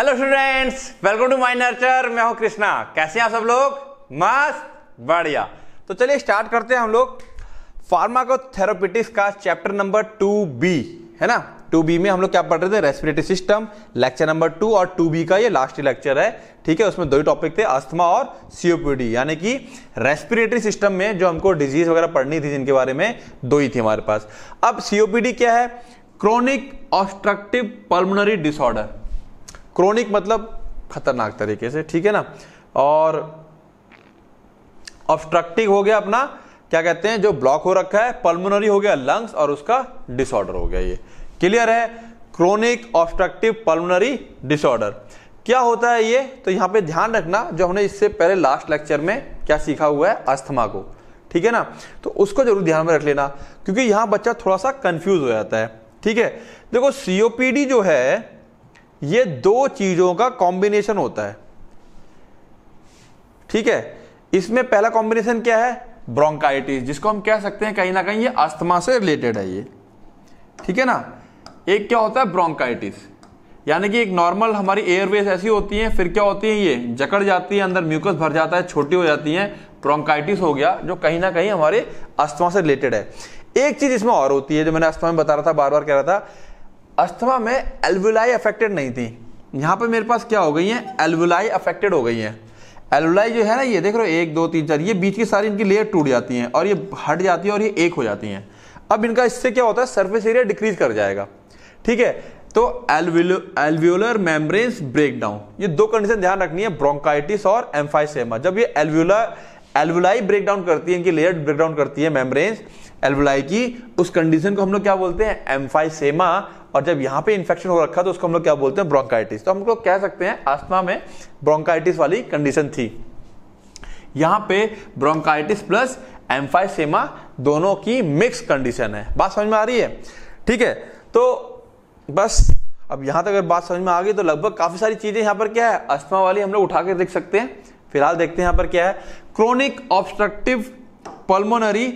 Hello students welcome to my nurture मैं हूं कृष्णा कैसे हैं आप सब लोग मस्त बढ़िया तो चलिए स्टार्ट करते हैं हम लोग फार्माकोथेरापेटिक्स का चैप्टर नंबर टू बी है ना टू बी में हम लोग क्या पढ़ रहे थे respiratory system lecture number two और टू बी का ये लास्ट लेक्चर है ठीक है उसमें दो ही टॉपिक थे अस्थमा और सीओपीडी यानी कि रेस्पिरेटरी सिस्टम में जो हमको डिजीज वगैरह पढ़नी थी जिनके बारे में दो ही थी हमारे पास अब सीओपीडी क्या है chronic obstructive pulmonary disorder chronic मतलब खतरनाक तरीके से ठीक है ना और ऑब्स्ट्रक्टिव हो गया अपना क्या कहते हैं जो ब्लॉक हो रखा है पल्मोनरी हो गया लंग्स और उसका डिसऑर्डर हो गया ये क्लियर है क्रोनिक ऑब्स्ट्रक्टिव पल्मोनरी डिसऑर्डर क्या होता है ये तो यहां पे ध्यान रखना जो हमने इससे पहले लास्ट लेक्चर में क्या सीखा हुआ है अस्थमा को ठीक है ना तो उसको जरूर ध्यान में रख लेना क्योंकि यहां बच्चा थोड़ा सा कंफ्यूज हो जाता है ठीक है देखो सीओपीडी जो है ये दो चीजों का कॉम्बिनेशन होता है ठीक है इसमें पहला कॉम्बिनेशन क्या है ब्रोंकाइटिस जिसको हम कह सकते हैं कहीं ना कहीं ये अस्थमा से रिलेटेड है ये ठीक है ना एक क्या होता है ब्रोंकाइटिस यानी कि एक नॉर्मल हमारी एयरवेज ऐसी होती हैं फिर क्या होती है ये जकड़ जाती है अंदर म्यूकस भर जाता है छोटी हो जाती है ब्रोंकाइटिस हो गया जो कहीं ना कहीं हमारे अस्थमा से रिलेटेड है एक चीज इसमें और होती है जो मैंने अस्थमा में बता रहा था बार बार कह रहा था अस्थमा में एल्वुलाई अफेक्टेड नहीं थी यहाँ पर मेरे पास क्या हो गई हैं एल्वुलाई अफेक्टेड हो गई हैं एल्वुलाई जो है ना ये देख रहे हो एक दो तीन चार ये बीच की सारी इनकी लेयर टूट जाती हैं और ये हट जाती है और ये एक हो जाती हैं अब इनका इससे क्या होता है सरफेस एरिया डिक्रीज कर जाएगा ठीक है तो एल्व्यूलर मेम्ब्रेन्स ब्रेक डाउन ये दो कंडीशन ध्यान रखनी है ब्रोंकाइटिस और एम्फाइसेमा जब ये एल्व्यूलर एल्वुलाई ब्रेक डाउन करती है इनकी लेयर ब्रेक डाउन करती है मेम्ब्रेन्स एल्वुलाई की उस कंडीशन को हम लोग क्या बोलते हैं एम्फाइसेमा और जब यहाँ पे इन्फेक्शन हो रखा तो उसको हम लोग क्या बोलते हैं ब्रोंकाइटिस तो हम लोग कह सकते हैं आस्थमा में ब्रोंकाइटिस वाली कंडीशन थी यहाँ पे ब्रोंकाइटिस प्लस एम्फाइसेमा दोनों की मिक्स कंडीशन है बात समझ में आ रही है ठीक है तो बस अब यहां तक अगर बात समझ में आ गई तो लगभग काफ़ी सारी चीज़ें यहां पर क्या है अस्थमा वाली हम लोग उठा के देख सकते हैं फिलहाल देखते हैं यहां पर क्या है क्रोनिक ऑब्स्ट्रक्टिव पल्मोनरी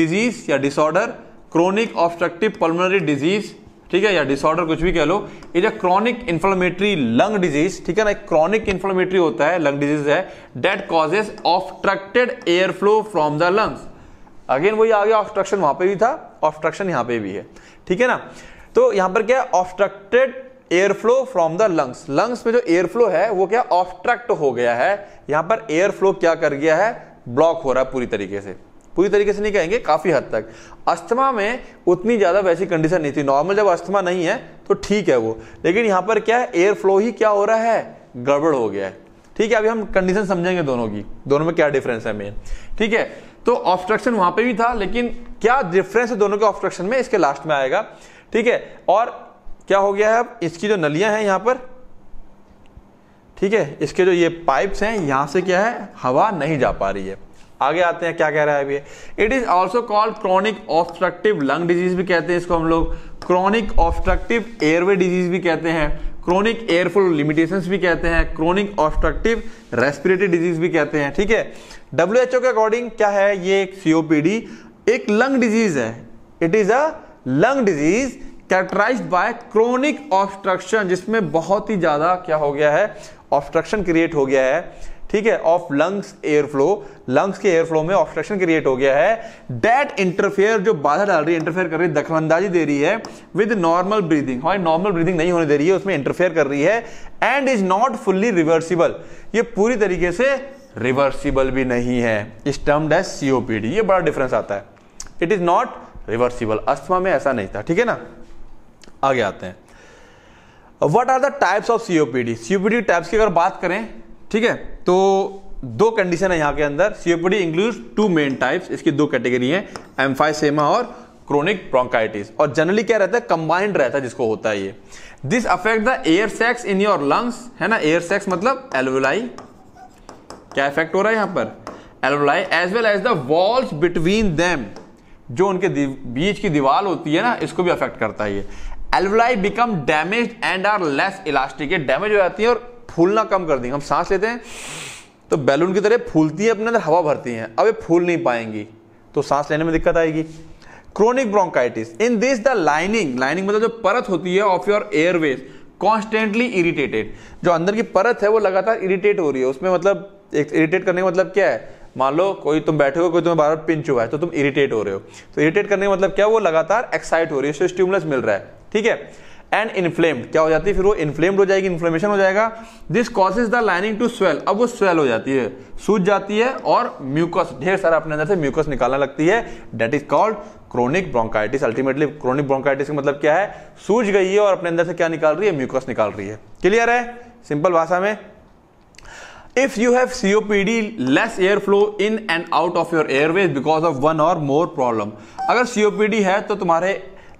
डिजीज या disorder chronic obstructive pulmonary disease ठीक है या डिसऑर्डर कुछ भी कह लो is a chronic inflammatory lung disease ठीक है ना क्रॉनिक इन्फ्लामेटरी होता है लंग डिजीज है that causes obstructed air flow from the lungs again वही आ गया ऑब्स्ट्रक्शन वहां पे भी था ऑब्स्ट्रक्शन यहां पे भी है ठीक है ना तो यहां पर क्या है obstructed air flow from the lungs lungs में जो एयर फ्लो है वो क्या ऑब्स्ट्रक्ट हो गया है यहां पर एयर फ्लो क्या कर गया है ब्लॉक हो रहा है पूरी तरीके से पूरी तरीके से नहीं कहेंगे काफ़ी हद तक अस्थमा में उतनी ज़्यादा वैसी कंडीशन नहीं थी नॉर्मल जब अस्थमा नहीं है तो ठीक है वो लेकिन यहां पर क्या है एयर फ्लो ही क्या हो रहा है गड़बड़ हो गया है ठीक है अभी हम कंडीशन समझेंगे दोनों की दोनों में क्या डिफरेंस है मेन ठीक है तो ऑब्स्ट्रक्शन वहां पे भी था लेकिन क्या डिफरेंस है दोनों के ऑब्स्ट्रक्शन में इसके लास्ट में आएगा ठीक है और क्या हो गया है अब इसकी जो नलियां हैं यहां पर ठीक है इसके जो ये पाइप्स हैं यहां से क्या है हवा नहीं जा पा रही है आगे आते हैं क्या कह रहा है अभी it is also called chronic obstructive lung disease भी कहते हैं इसको हम लोग क्रॉनिक ऑब्स्ट्रक्टिव एयरवे डिजीज भी कहते हैं क्रॉनिक एयरफ्लो लिमिटेशन भी कहते हैं क्रॉनिक ऑब्स्ट्रक्टिव रेस्पिरेटरी डिजीज भी कहते हैं ठीक है डब्ल्यू एच ओ के अकॉर्डिंग क्या है ये एक सीओपीडी एक लंग डिजीज है it is a lung disease characterise by chronic obstruction जिसमें बहुत ही ज्यादा क्या हो गया है ऑब्स्ट्रक्शन क्रिएट हो गया है ठीक है of lungs air flow lungs के एयर फ्लो में ऑब्स्ट्रक्शन क्रिएट हो गया है डेट इंटरफेयर जो बाधा डाल रही है इंटरफेयर कर रही है दखलंदाजी दे रही है विद नॉर्मल ब्रीदिंग हमारी नॉर्मल ब्रीदिंग नहीं होने दे रही है उसमें इंटरफेयर कर रही है and is not fully reversible ये पूरी तरीके से रिवर्सिबल भी नहीं है इस टर्म एज सीओपीडी ये बड़ा डिफरेंस आता है it is not reversible asthma में ऐसा नहीं था ठीक है ना आगे आते हैं what are the types of COPD COPD types की अगर बात करें ठीक है तो दो कंडीशन है यहाँ के अंदर COPD include two main types इसकी दो कैटेगरी है एम्फाइसेमा और क्रोनिक ब्रोंकाइटिस और जनरली क्या रहता है कंबाइंड रहता है जिसको होता है ये this affect the air sacs in your lungs है ना एयर सेक्स मतलब एलवलाई क्या इफेक्ट हो रहा है यहाँ पर alveoli as well as the walls between them जो उनके बीच की दीवार होती है ना इसको भी अफेक्ट करता है ये alveoli become damage and are less elastic damage हो जाती है और फूलना कम कर देंगे हम सांस लेते हैं तो बैलून की तरह फूलती है अपने अंदर हवा भरती हैं अब ये फूल नहीं पाएंगी तो सांस लेने में दिक्कत आएगी chronic bronchitis in this the lining lining मतलब जो परत होती है of your airways constantly irritated जो अंदर की परत है वो लगातार इरिटेट हो रही है उसमें मतलब एक इरिटेट करने का मतलब क्या है मान लो कोई तुम बैठे हो कोई तुम्हें बार बार पिंच हुआ है तो तुम इरिटेट हो रहे हो तो इरिटेट करने का मतलब क्या वो लगातार एक्साइट हो रही है उससे स्टिमुलस मिल रहा है ठीक है एंड इन्फ्लेम्ड क्या हो जाती है फिर वो इन्फ्लेम्ड हो जाएगी इन्फ्लेमेशन हो जाएगा this causes the lining to swell अब वो स्वेल हो जाती है सूज जाती है और म्यूकस ढेर सारा अपने अंदर से म्यूकस निकालने लगती है that is called chronic bronchitis ultimately chronic bronchitis का मतलब क्या है सूज गई है और अपने अंदर से क्या निकाल रही है म्यूकस निकाल रही है क्लियर है सिंपल भाषा में if you have COPD less airflow in and out of your airways because of one or more problem अगर COPD है तो तुम्हारे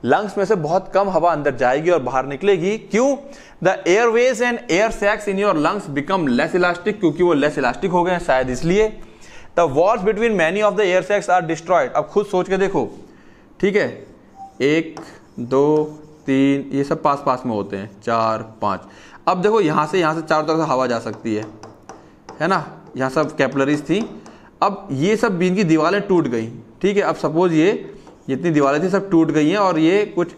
लंग्स में से बहुत कम हवा अंदर जाएगी और बाहर निकलेगी क्यों the airways and air sacs in your lungs become less elastic क्योंकि वो लेस इलास्टिक हो गए हैं शायद इसलिए the walls between many of the air sacs are destroyed अब खुद सोच के देखो ठीक है एक दो तीन ये सब पास पास में होते हैं चार पाँच अब देखो यहाँ से यहाँ से चारों तरफ से हवा जा सकती है है ना यहाँ सब कैपलरीज थी अब ये सब बीन की दीवारें टूट गई ठीक है अब सपोज ये जितनी दीवारें थी सब टूट गई हैं और ये कुछ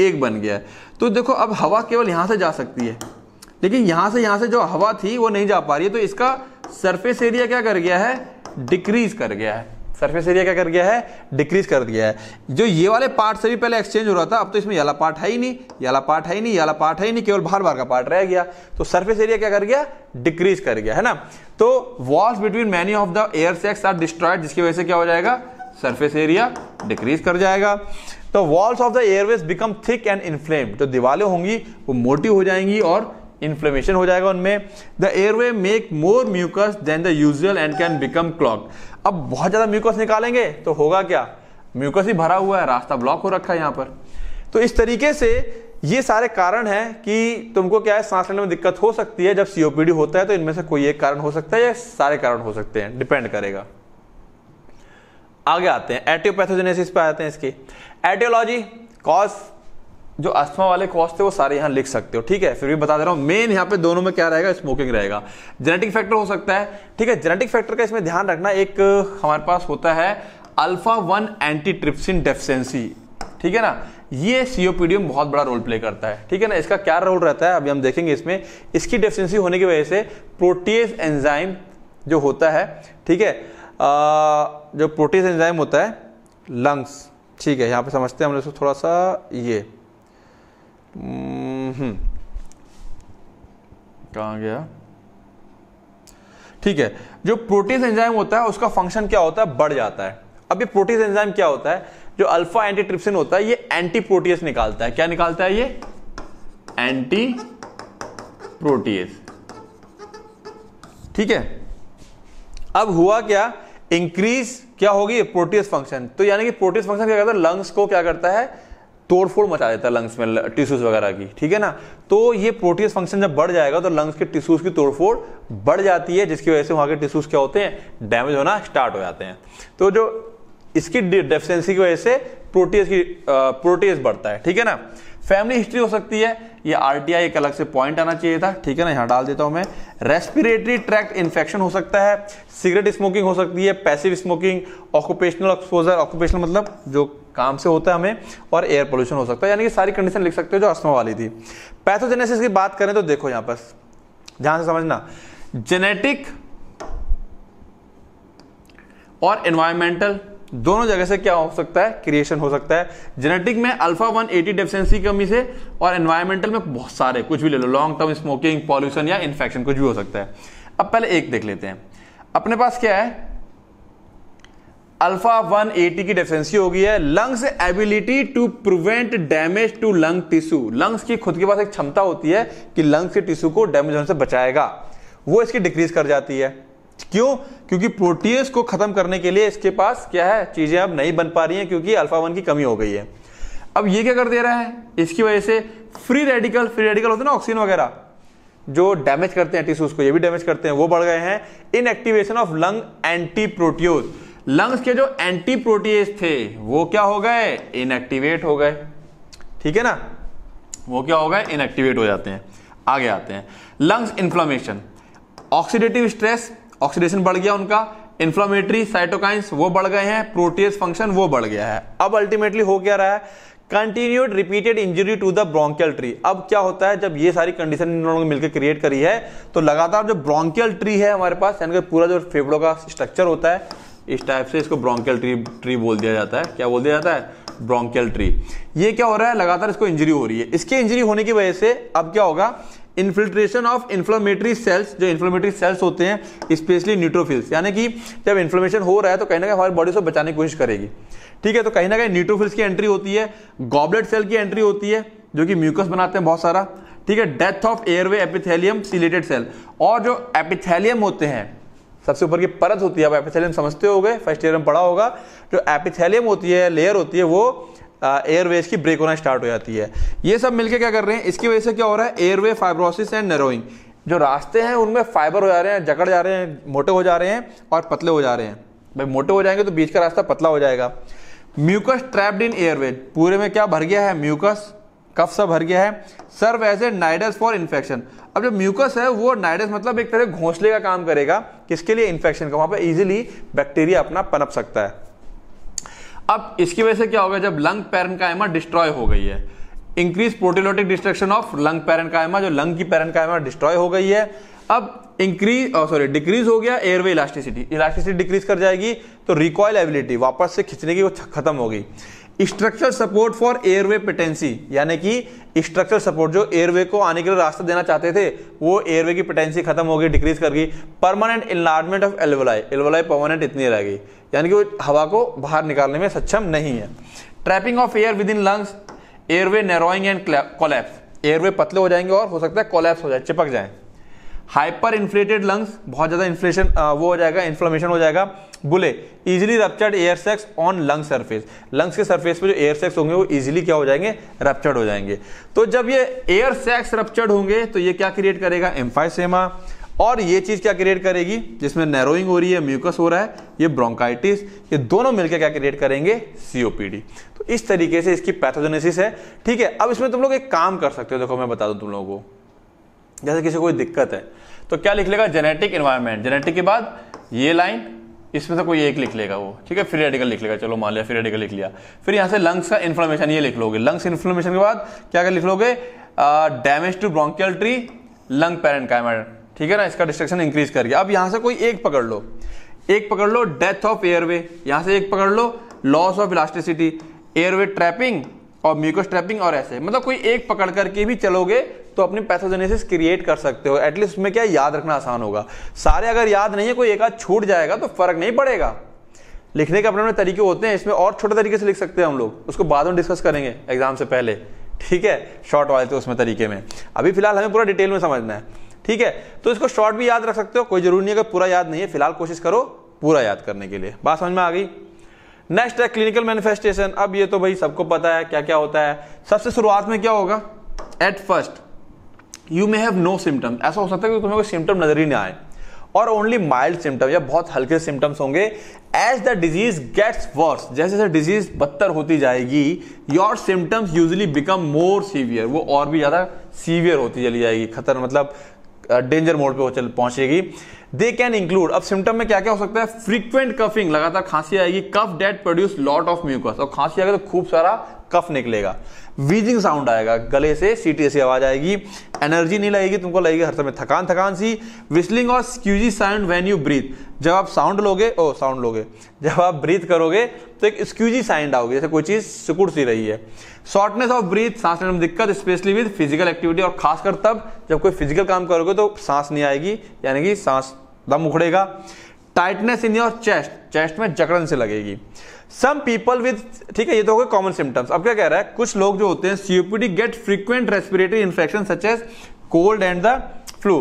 एक बन गया है तो देखो अब हवा केवल यहाँ से जा सकती है लेकिन यहाँ से यहाँ से जो हवा थी वो नहीं जा पा रही है तो इसका सरफेस एरिया क्या कर गया है डिक्रीज कर गया है सरफेस एरिया क्या कर गया है डिक्रीज कर दिया है जो ये वाले पार्ट से भी पहले एक्सचेंज हो रहा था अब तो इसमें याला पार्ट है ही नहीं याला पार्ट है ही नहीं याला पार्ट है ही नहीं केवल बाहर बाहर का पार्ट रह गया तो सरफेस एरिया क्या कर गया डिक्रीज कर गया है ना तो walls between many of the air sacs are destroyed जिसकी वजह से क्या हो जाएगा सरफेस एरिया डिक्रीज कर जाएगा तो walls of the airways become thick and inflame जो दीवारें होंगी वो मोटी हो जाएंगी और इन्फ्लेमेशन हो जाएगा उनमें the airway make more mucus than the usual and can become clog अब बहुत ज़्यादा म्यूकस निकालेंगे तो होगा क्या म्यूकस ही भरा हुआ है रास्ता ब्लॉक हो रखा है यहाँ पर तो इस तरीके से ये सारे कारण हैं कि तुमको क्या है सांस लेने में दिक्कत हो सकती है जब सीओपीडी होता है तो इनमें से कोई एक कारण हो सकता है या सारे कारण हो सकते हैं डिपेंड करेगा आगे आते हैं एटियोपैथोजेनेसिस पे आते हैं इसकी एटियोलॉजी कॉज जो अस्थमा वाले कॉज थे वो सारे यहां लिख सकते हो ठीक है फिर भी बता दे रहा हूं मेन यहां पे दोनों में क्या रहेगा स्मोकिंग रहेगा जेनेटिक फैक्टर हो सकता है ठीक है जेनेटिक फैक्टर का इसमें ध्यान रखना एक हमारे पास होता है alpha one antitrypsin deficiency ठीक है ना ये सीओपीडीएम बहुत बड़ा रोल प्ले करता है ठीक है ना इसका क्या रोल रहता है अभी हम देखेंगे इसमें इसकी डेफिशिएंसी होने की वजह से प्रोटीज एंजाइम जो होता है ठीक है जो प्रोटीन एंजाइम होता है लंग्स ठीक है यहाँ पे समझते हैं हम लोग इसको थोड़ा सा ये हम्म, हम्म। कहाँ गया ठीक है जो प्रोटीन एंजाइम होता है उसका फंक्शन क्या होता है बढ़ जाता है अब ये प्रोटीन एंजाइम क्या होता है जो अल्फा एंटी ट्रिप्सिन होता है ये एंटी प्रोटीएस निकालता है क्या निकालता है ये एंटी प्रोटीएस ठीक है अब हुआ क्या इंक्रीज क्या होगी प्रोटीस फंक्शन तो यानी कि प्रोटीस फंक्शन क्या करता है लंग्स को क्या करता है तोड़फोड़ मचा देता है लंग्स में टिश्यूज वगैरह की ठीक है ना तो ये प्रोटीस फंक्शन जब बढ़ जाएगा तो लंग्स के टिश्यूज की तोड़फोड़ बढ़ जाती है जिसकी वजह से वहाँ के टिश्यूज क्या होते हैं डैमेज होना स्टार्ट हो जाते हैं तो जो इसकी डेफिशिएंसी की वजह से प्रोटीस की प्रोटीस बढ़ता है ठीक है ना फैमिली हिस्ट्री हो सकती है ये आरटीआई एक अलग से पॉइंट आना चाहिए था ठीक है ना यहाँ डाल देता हूँ मैं रेस्पिरेटरी ट्रैक्ट इन्फेक्शन हो सकता है सिगरेट स्मोकिंग हो सकती है passive smoking occupational exposure occupational मतलब जो काम से होता है हमें और एयर पोल्यूशन हो सकता है यानी कि सारी कंडीशन लिख सकते हो जो अस्थमा वाली थी पैथोजेनेसिस की बात करें तो देखो यहाँ पर ध्यान से समझना जेनेटिक और एनवायरमेंटल दोनों जगह से क्या हो सकता है क्रिएशन हो सकता है जेनेटिक में अल्फा वन एटी डेफिशेंसी कमी से और एनवायरमेंटल में बहुत सारे कुछ भी ले लो लॉन्ग टर्म स्मोकिंग पॉल्यूशन या इन्फेक्शन कुछ भी हो सकता है अब पहले एक देख लेते हैं अपने पास क्या है अल्फा वन एटी की डेफिशिएंसी हो गई है lungs ability to prevent damage to lung tissue lungs की खुद के पास एक क्षमता होती है कि लंग्स के टिश्यू को डैमेज होने से बचाएगा वो इसकी डिक्रीज कर जाती है क्यों क्योंकि प्रोटीन्स को खत्म करने के लिए इसके पास क्या है चीजें अब नहीं बन पा रही हैं क्योंकि अल्फा वन की कमी हो गई है अब ये क्या कर दे रहा है इसकी वजह से फ्री रेडिकल फ्री रेडिकल होते हैं ना ऑक्सीजन वगैरह जो डैमेज करते हैं टिश्यूज को ये भी डैमेज करते हैं वो बढ़ गए हैं inactivation of lung antiproteases lungs के जो एंटी प्रोटीज थे वो क्या हो गए इनएक्टिवेट हो गए ठीक है ना वो क्या हो गए इनएक्टिवेट हो जाते हैं आगे आते हैं lungs inflammation oxidative stress oxidation बढ़ गया उनका इन्फ्लामेटरी साइटोकाइंस वो बढ़ गए हैं प्रोटीज फंक्शन वो बढ़ गया है अब अल्टीमेटली हो क्या रहा है continued repeated injury to the bronchial tree अब क्या होता है जब ये सारी कंडीशन इन लोगों ने मिलकर क्रिएट करी है तो लगातार जो ब्रोंकियल ट्री है हमारे पास यानी कि पूरा जो फेफड़ों का स्ट्रक्चर होता है इस टाइप से इसको ब्रोंकियल ट्री ट्री बोल दिया जाता है क्या बोल दिया जाता है ब्रोंकियल ट्री ये क्या हो रहा है लगातार इसको इंजरी हो रही है इसके इंजरी होने की वजह से अब क्या होगा इन्फिल्ट्रेशन ऑफ इन्फ्लोमेटरी सेल्स जो इन्फ्लोमेटरी सेल्स होते हैं स्पेशली न्यूट्रोफिल्स यानी कि जब इन्फ्लोमेशन हो रहा है तो कहीं ना कहीं हमारी बॉडी से बचाने की कोशिश करेगी ठीक है तो कहीं ना कहीं न्यूट्रोफिल्स की एंट्री होती है गॉबलेट सेल की एंट्री होती है जो कि म्यूकस बनाते हैं बहुत सारा ठीक है death of airway epithelium ciliated cell और जो एपिथेलियम होते हैं सबसे ऊपर की परत होती है आप एपिथेलियम समझते हो गए फर्स्ट ईयर में पढ़ा होगा जो एपिथेलियम होती है लेयर होती है वो एयरवेज की ब्रेक होना स्टार्ट हो जाती है ये सब मिलके क्या कर रहे हैं इसकी वजह से क्या हो रहा है एयरवे फाइब्रोसिस एंड नरोइंग जो रास्ते हैं उनमें फाइबर हो जा रहे हैं जकड़ जा रहे हैं मोटे हो जा रहे हैं और पतले हो जा रहे हैं भाई मोटे हो जाएंगे तो बीच का रास्ता पतला हो जाएगा म्यूकस ट्रैप्ड इन एयरवेज पूरे में क्या भर गया है म्यूकस कफ सा भर गया है serve as a nidus for infection अब जो म्यूकस है वो नाइडस मतलब एक तरह घोंसले का काम करेगा किसके लिए इन्फेक्शन का वहां पर इजिली बैक्टीरिया अपना पनप सकता है अब इसकी वजह से क्या होगा जब लंग कायमा डिस्ट्रॉय हो गई है increase proteolytic destruction of lung parenchyma जो लंग की पेरेन्काइमा डिस्ट्रॉय हो गई है अब इंक्रीज सॉरी डिक्रीज हो गया एयरवे इलास्टिसिटी इलास्टिसिटी डिक्रीज कर जाएगी तो रिकॉयल एबिलिटी वापस से खींचने की वो खत्म हो गई structure support for airway patency यानी कि स्ट्रक्चर सपोर्ट जो एयरवे को आने के लिए रास्ता देना चाहते थे वो एयरवे की पेटेंसी खत्म हो गई डिक्रीज कर गई permanent enlargement of alveoli alveoli permanent इतनी रह गई यानी कि वो हवा को बाहर निकालने में सक्षम नहीं है trapping of air within lungs airway narrowing and collapse airway पतले हो जाएंगे और हो सकता है कोलैप्स हो जाए चिपक जाए हाइपर इन्फ्लेटेड लंग्स बहुत ज़्यादा इन्फ्लेशन वो हो जाएगा इन्फ्लेमेशन हो जाएगा bullae easily ruptured air sacs on lung surface lungs के सरफेस पे जो एयर सेक्स होंगे वो इजिली क्या हो जाएंगे रप्चर्ड हो जाएंगे तो जब ये एयर सेक्स रप्चर्ड होंगे तो ये क्या क्रिएट करेगा एम्फाइसेमा और ये चीज़ क्या क्रिएट करेगी जिसमें नैरोइंग हो रही है म्यूकस हो रहा है ये ब्रोंकाइटिस ये दोनों मिलकर क्या क्रिएट करेंगे सीओपीडी तो इस तरीके से इसकी पैथोजेनेसिस है ठीक है अब इसमें तुम लोग एक काम कर सकते हो देखो मैं बता दूं तुम लोगों को जैसे किसी को कोई दिक्कत है तो क्या लिख लेगा जेनेटिक इन्वायरमेंट जेनेटिक के बाद ये लाइन इसमें से कोई एक लिख लेगा वो ठीक है फ्री रेडिकल लिख लेगा चलो मान लिया फ्री रेडिकल लिख लिया फिर यहाँ से लंग्स का इन्फ्लोमेशन ये लिख लोगे लंग्स इन्फ्लोमेशन के बाद क्या क्या लिख लोगे damage to bronchial tree lung parent ठीक है ना इसका डिस्ट्रक्शन इंक्रीज कर गया अब यहां से कोई एक पकड़ लो एक पकड़ लो डेथ ऑफ एयरवे यहां से एक पकड़ लो loss of elasticity airway trapping और म्यूकस ट्रैपिंग और ऐसे मतलब कोई एक पकड़ करके भी चलोगे तो अपनी पैथोजेनेसिस क्रिएट कर सकते हो एटलीस्ट उसमें क्या याद रखना आसान होगा सारे अगर याद नहीं है कोई एक आध छूट जाएगा तो फर्क नहीं पड़ेगा लिखने के अपने अपने तरीके होते हैं इसमें और छोटे तरीके से लिख सकते हैं हम लोग उसको बाद में डिस्कस करेंगे एग्जाम से पहले ठीक है शॉर्ट वाले तो उसमें तरीके में अभी फिलहाल हमें पूरा डिटेल में समझना है ठीक है तो इसको शॉर्ट भी याद रख सकते हो कोई जरूरी नहीं है पूरा याद नहीं है फिलहाल कोशिश करो पूरा याद करने के लिए बात समझ में आ गई नेक्स्ट है क्लिनिकल मैनिफेस्टेशन अब ये तो भाई सबको पता है क्या क्या होता है सबसे शुरुआत में क्या होगा at first you may have no symptom ऐसा हो सकता है कि तुम्हें कोई सिम्टम नजर ही ना आए और ओनली माइल्ड सिम्टम या बहुत हल्के सिम्टम्स होंगे as the disease gets worse जैसे जैसे डिजीज बदतर होती जाएगी your symptoms usually become more severe वो और भी ज़्यादा सीवियर होती चली जाएगी खतर मतलब डेंजर मोड पे चल पहुंचेगी दे कैन इंक्लूड अब सिम्टम में क्या क्या हो सकता है फ्रीक्वेंट कफिंग लगातार खांसी आएगी cough that produce lot of mucus और खांसी आएगी तो खूब सारा कफ निकलेगा वीजिंग साउंड आएगा गले से सीटी ऐसी आवाज आएगी एनर्जी नहीं लगेगी तुमको लगेगी हर समय थकान थकान सी विस्लिंग और squeaky sound when you breathe जब आप साउंड लोगे ओ साउंड लोगे जब आप ब्रीथ करोगे तो एक स्क्यूजी साइंड आओगे जैसे कोई चीज सिकुड़ सी रही है शॉर्टनेस ऑफ ब्रीथ सांस लेने में दिक्कत स्पेशली विद फिजिकल एक्टिविटी और खासकर तब जब कोई फिजिकल काम करोगे तो सांस नहीं आएगी यानी कि सांस दम उखड़ेगा tightness in your chest chest में जकड़न से लगेगी सम पीपल विद ठीक है ये तो हो गए कॉमन सिम्टम्स अब क्या कह रहा है कुछ लोग जो होते हैं COPD get frequent respiratory infection such as cold and the flu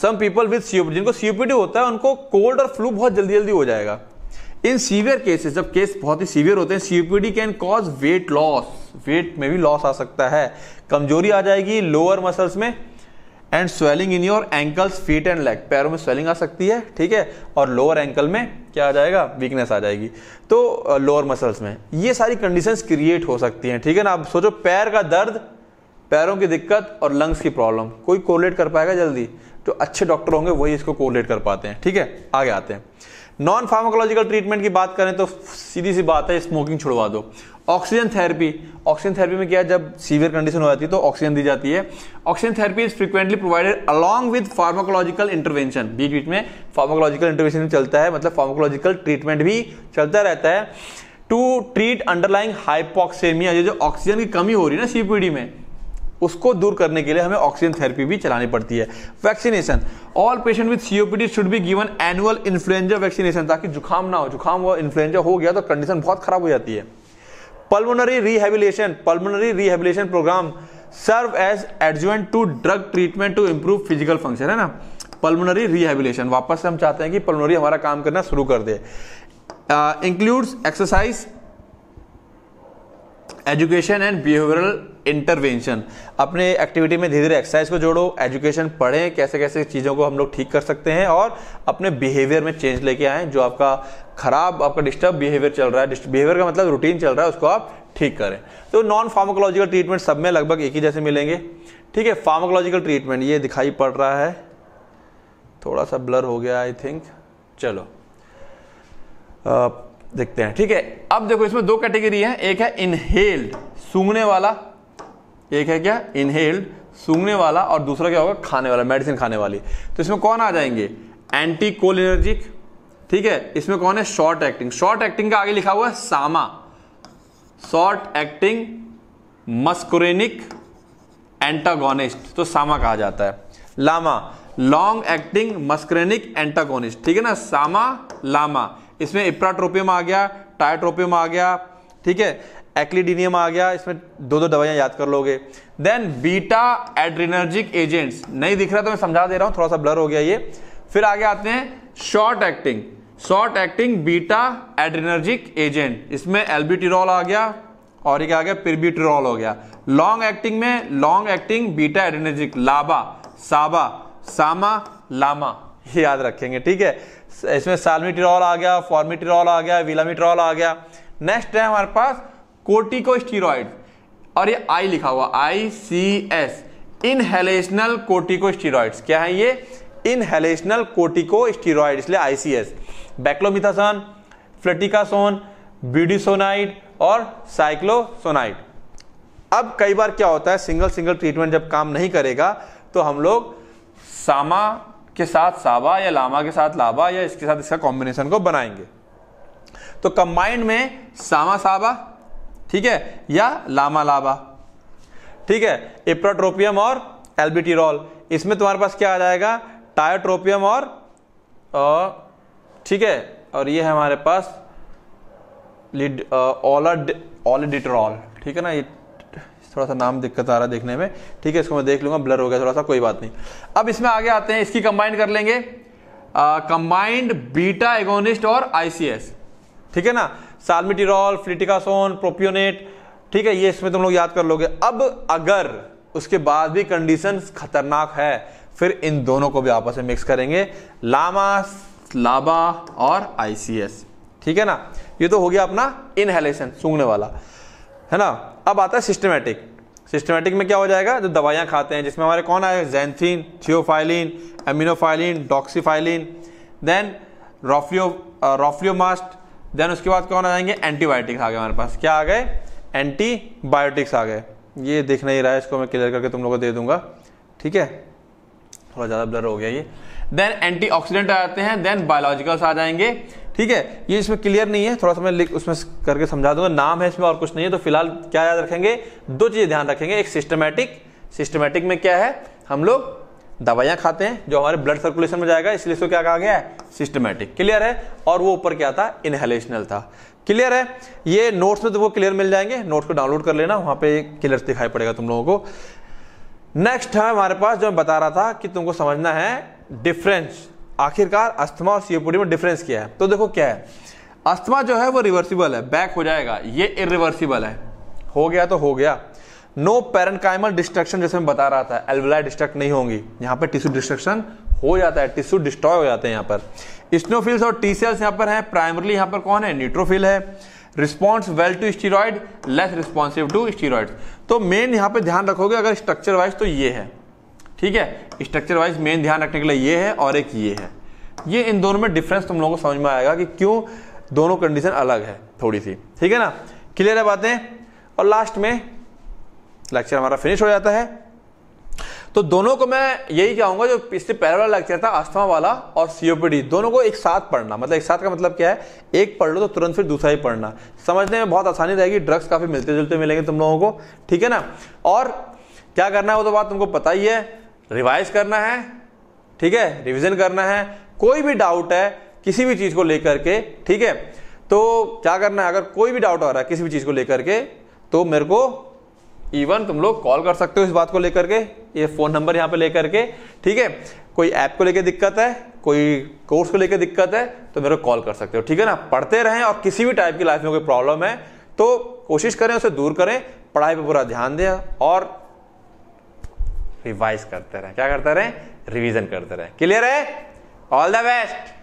some people with COPD जिनको सीओपीडी होता है उनको कोल्ड और फ्लू बहुत जल्दी जल्दी हो जाएगा इन सीवियर केसेस जब केस बहुत ही सीवियर होते हैं COPD can cause weight loss weight में भी लॉस आ सकता है कमजोरी आ जाएगी लोअर मसल्स में and swelling in your ankles feet and leg पैरों में स्वेलिंग आ सकती है ठीक है और लोअर एंकल में क्या आ जाएगा वीकनेस आ जाएगी तो लोअर मसल्स में ये सारी कंडीशंस क्रिएट हो सकती हैं ठीक है ना आप सोचो पैर का दर्द पैरों की दिक्कत और लंग्स की प्रॉब्लम कोई कोलेट कर पाएगा जल्दी जो अच्छे डॉक्टर होंगे वही इसको कोलेट कर पाते हैं ठीक है आगे आते हैं नॉन फार्माकोलॉजिकल ट्रीटमेंट की बात करें तो सीधी सी बात है स्मोकिंग छुड़वा दो ऑक्सीजन थेरेपी ऑक्सीजन थेरेपी में क्या है जब सीवियर कंडीशन हो जाती है तो ऑक्सीजन दी जाती है oxygen therapy is frequently provided along with pharmacological intervention बीच बीच में फार्माकोलॉजिकल इंटरवेंशन चलता है मतलब फार्माकोलॉजिकल ट्रीटमेंट भी चलता रहता है टू ट्रीट अंडरलाइंग हाइपोक्सेमिया जो ऑक्सीजन की कमी हो रही है ना सीपीडी में उसको दूर करने के लिए हमें ऑक्सीजन थेरेपी भी चलानी पड़ती है vaccination all patient with COPD should be given annual influenza vaccination ताकि जुकाम ना हो जुकाम हुआ इन्फ्लुएंजा हो गया तो कंडीशन बहुत खराब हो जाती है pulmonary rehabilitation pulmonary rehabilitation program serve as adjuvant to drug treatment to improve physical function है ना पल्मोनरी रिहेबिलेशन वापस से हम चाहते हैं कि पल्मोनरी हमारा काम करना शुरू कर दे includes exercise education and behavioural intervention अपने एक्टिविटी में धीरे धीरे एक्सरसाइज को जोड़ो एजुकेशन पढ़ें कैसे कैसे चीज़ों को हम लोग ठीक कर सकते हैं और अपने बिहेवियर में चेंज लेके आएँ जो आपका खराब आपका डिस्टर्ब बिहेवियर चल रहा है बिहेवियर का मतलब रूटीन चल रहा है उसको आप ठीक करें तो नॉन फार्माकोलॉजिकल ट्रीटमेंट सब में लगभग एक ही जैसे मिलेंगे ठीक है फार्माकोलॉजिकल ट्रीटमेंट ये दिखाई पड़ रहा है थोड़ा सा ब्लर हो गया आई थिंक चलो आ, देखते हैं ठीक है अब देखो इसमें दो कैटेगरी है एक है इनहेल्ड सूंघने वाला एक है क्या इनहेल्ड सूंघने वाला और दूसरा क्या होगा खाने वाला मेडिसिन खाने वाली तो इसमें कौन आ जाएंगे एंटी कोलिनर्जिक ठीक है इसमें कौन है शॉर्ट एक्टिंग शॉर्ट एक्टिंग का आगे लिखा हुआ है सामा शॉर्ट एक्टिंग मस्कुरेनिक एंटागोनिस्ट तो सामा कहा जाता है LAMA long acting muscarinic antagonist ठीक है ना सामा लामा इसमें इप्राट्रोपियम आ गया टायट्रोपियम आ गया ठीक है एक्लिडीनियम आ गया इसमें दो दो दवाइयां याद कर लोगे देन बीटा एड्रीनर्जिक एजेंट्स नहीं दिख रहा तो मैं समझा दे रहा हूं थोड़ा सा ब्लर हो गया ये फिर आगे आते हैं short acting short acting beta adrenergic agent इसमें एल्बिटिरोल आ गया और एक आ गया पिरबिटिरोल हो गया लॉन्ग एक्टिंग में long acting beta adrenergic LABA SABA सामा लामा ये याद रखेंगे ठीक है इसमें सालमिटिरोल आ गया फॉर्मिटिरोल आ गया विलामिट्रोल आ गया नेक्स्ट है हमारे पास कोटिकोस्टीरॉइड और ये आई लिखा हुआ आई सी एस इनहेलेशनल कोटिकोस्टीरॉइड्स क्या है ये इनहेलेशनल कोर्टिको कोटिकोस्टीरॉइड इसलिए आईसीएस बैक्लोमिथासन फ्लेटिकासोन ब्यूडिसोनाइड और साइक्लोसोनाइड अब कई बार क्या होता है सिंगल सिंगल ट्रीटमेंट जब काम नहीं करेगा तो हम लोग सामा के साथ साबा या लामा के साथ लाबा या इसके साथ इसका कॉम्बिनेशन को बनाएंगे तो कंबाइंड में सामा साबा ठीक है या लामा लाबा ठीक है इप्राट्रोपियम और एल्बिटीरोल इसमें तुम्हारे पास क्या आ जाएगा टायोट्रोपियम और ठीक है और ये है हमारे पास लिड ऑलड ठीक है ना ये थोड़ा सा नाम दिक्कत आ रहा है देखने में ठीक है इसको मैं देख लूंगा ब्लर हो गया थोड़ा सा कोई बात नहीं अब इसमें आगे आते हैं इसकी कंबाइंड कर लेंगे कंबाइंड बीटा एगोनिस्ट और आईसीएस ठीक है ना साल्मिटिरॉल फ्लिटिकासोन प्रोपियोनेट ठीक है ये इसमें तुम लोग याद कर लोगे अब अगर उसके बाद भी कंडीशन खतरनाक है फिर इन दोनों को भी आपस में मिक्स करेंगे लामा लाबा और आईसीएस ठीक है ना ये तो हो गया अपना इनहेलेशन सूंघने वाला है ना अब आता है सिस्टमेटिक सिस्टमेटिक में क्या हो जाएगा जो दवाइयाँ खाते हैं जिसमें हमारे कौन आए xanthine theophylline aminophylline doxofylline then रोफियो रोफियोमास्ट देन उसके बाद कौन आ जाएंगे एंटीबायोटिक्स आ गए हमारे पास क्या आ गए एंटीबायोटिक्स आ गए ये दिख नहीं रहा है इसको मैं क्लियर करके तुम लोगों को दे दूंगा ठीक है थोड़ा ज़्यादा ब्लर हो गया ये देन एंटीऑक्सीडेंट आ जाते हैं देन बायोलॉजिकल्स आ जाएंगे ठीक है ये इसमें क्लियर नहीं है थोड़ा सा मैं लिख उसमें करके समझा दूंगा नाम है इसमें और कुछ नहीं है तो फिलहाल क्या याद रखेंगे दो चीज़ें ध्यान रखेंगे एक सिस्टमेटिक सिस्टमेटिक में क्या है हम लोग दवाइयां खाते हैं जो हमारे ब्लड सर्कुलेशन में जाएगा इसलिए इसको क्या कहा गया है सिस्टमेटिक क्लियर है और वो ऊपर क्या था इनहेलेशनल था क्लियर है ये नोट्स में तो वो क्लियर मिल जाएंगे नोट्स को डाउनलोड कर लेना वहां पे क्लियर दिखाई पड़ेगा तुम लोगों को नेक्स्ट है हमारे पास जो मैं बता रहा था कि तुमको समझना है डिफरेंस आखिरकार अस्थमा और सीओपीडी में डिफरेंस क्या है तो देखो क्या है अस्थमा जो है वो रिवर्सिबल है बैक हो जाएगा ये इरिवर्सिबल है हो गया तो हो गया नो पेरेंकाइमल डिस्ट्रक्शन जैसे मैं बता रहा था एल्वलाई डिस्ट्रक्ट नहीं होंगी यहाँ पर टिश्यू डिस्ट्रक्शन हो जाता है टिश्यू डिस्ट्रॉय हो जाते हैं यहाँ पर स्नोफिल्स और टी सेल्स यहाँ पर है प्राइमरली यहाँ पर कौन है न्यूट्रोफिल है response well to steroid less responsive to steroid तो मेन यहाँ पे ध्यान रखोगे अगर स्ट्रक्चर वाइज तो ये है ठीक है स्ट्रक्चर वाइज मेन ध्यान रखने के लिए ये है और एक ये है ये इन दोनों में डिफरेंस तुम लोगों को समझ में आएगा कि क्यों दोनों कंडीशन अलग है थोड़ी सी ठीक है ना क्लियर है बातें और लास्ट में लेक्चर हमारा फिनिश हो जाता है तो दोनों को मैं यही कहूंगा जो इससे पहले वाला लेक्चर था अस्थमा वाला और सीओपीडी दोनों को एक साथ पढ़ना मतलब एक साथ का मतलब क्या है एक पढ़ लो तो तुरंत फिर दूसरा ही पढ़ना समझने में बहुत आसानी रहेगी ड्रग्स काफी मिलते जुलते मिलेंगे तुम लोगों को ठीक है ना और क्या करना है वो तो बात तुमको पता ही है रिवाइज करना है ठीक है रिविजन करना है कोई भी डाउट है किसी भी चीज को लेकर के ठीक है तो क्या करना है अगर कोई भी डाउट आ रहा है किसी भी चीज को लेकर के तो मेरे को इवन तुम लोग कॉल कर सकते हो इस बात को लेकर के ये फ़ोन नंबर यहाँ पे लेकर के ठीक है कोई ऐप को लेकर दिक्कत है कोई कोर्स को लेकर दिक्कत है तो मेरे को कॉल कर सकते हो ठीक है ना पढ़ते रहें और किसी भी टाइप की लाइफ में कोई प्रॉब्लम है तो कोशिश करें उसे दूर करें पढ़ाई पर पूरा ध्यान दें और रिवाइज करते रहें क्या करते रहें रिविजन करते रहें क्लियर है ऑल द बेस्ट